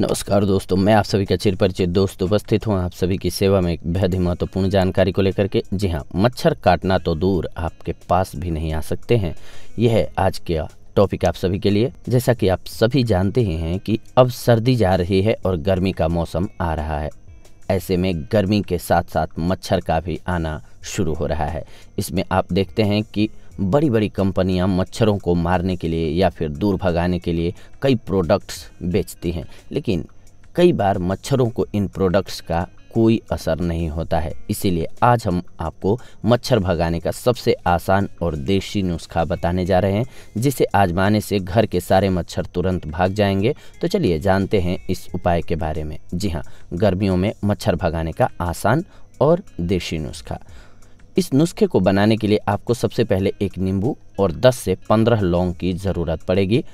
नमस्कार दोस्तों मैं आप सभी का चिर परिचित दोस्त उपस्थित हूँ आप सभी की सेवा में एक बेहद ही महत्वपूर्ण जानकारी को लेकर के जी हाँ मच्छर काटना तो दूर आपके पास भी नहीं आ सकते हैं यह है आज का टॉपिक आप सभी के लिए जैसा कि आप सभी जानते ही हैं कि अब सर्दी जा रही है और गर्मी का मौसम आ रहा है ऐसे में गर्मी के साथ साथ मच्छर का भी आना शुरू हो रहा है इसमें आप देखते हैं कि बड़ी बड़ी कंपनियां मच्छरों को मारने के लिए या फिर दूर भगाने के लिए कई प्रोडक्ट्स बेचती हैं लेकिन कई बार मच्छरों को इन प्रोडक्ट्स का कोई असर नहीं होता है इसीलिए आज हम आपको मच्छर भगाने का सबसे आसान और देसी नुस्खा बताने जा रहे हैं जिसे आजमाने से घर के सारे मच्छर तुरंत भाग जाएंगे तो चलिए जानते हैं इस उपाय के बारे में जी हाँ गर्मियों में मच्छर भगाने का आसान और देसी नुस्खा इस नुस्खे को बनाने के लिए आपको सबसे पहले एक नींबू और 10 से 15 लौंग की ज़रूरत पड़ेगी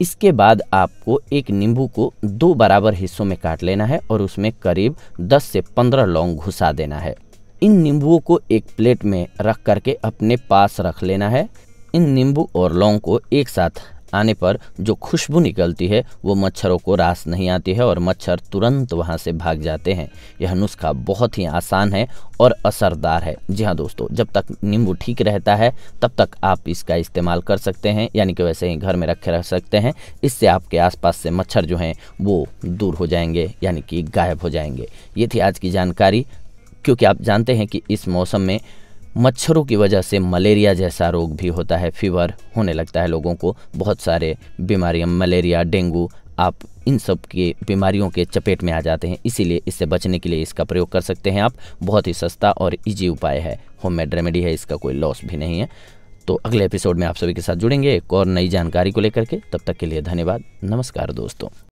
इसके बाद आपको एक नींबू को दो बराबर हिस्सों में काट लेना है और उसमें करीब 10 से 15 लौंग घुसा देना है इन नींबुओं को एक प्लेट में रख करके अपने पास रख लेना है इन नींबू और लौंग को एक साथ आने पर जो खुशबू निकलती है वो मच्छरों को रास नहीं आती है और मच्छर तुरंत वहाँ से भाग जाते हैं यह नुस्खा बहुत ही आसान है और असरदार है जी हाँ दोस्तों जब तक नींबू ठीक रहता है तब तक आप इसका इस्तेमाल कर सकते हैं यानी कि वैसे ही घर में रखे रह सकते हैं इससे आपके आसपास से मच्छर जो हैं वो दूर हो जाएंगे यानी कि गायब हो जाएंगे ये थी आज की जानकारी क्योंकि आप जानते हैं कि इस मौसम में मच्छरों की वजह से मलेरिया जैसा रोग भी होता है फीवर होने लगता है लोगों को बहुत सारे बीमारियां मलेरिया डेंगू आप इन सब के बीमारियों के चपेट में आ जाते हैं इसीलिए इससे बचने के लिए इसका प्रयोग कर सकते हैं आप बहुत ही सस्ता और इजी उपाय है होममेड रेमेडी है इसका कोई लॉस भी नहीं है तो अगले एपिसोड में आप सभी के साथ जुड़ेंगे एक और नई जानकारी को लेकर के तब तक के लिए धन्यवाद नमस्कार दोस्तों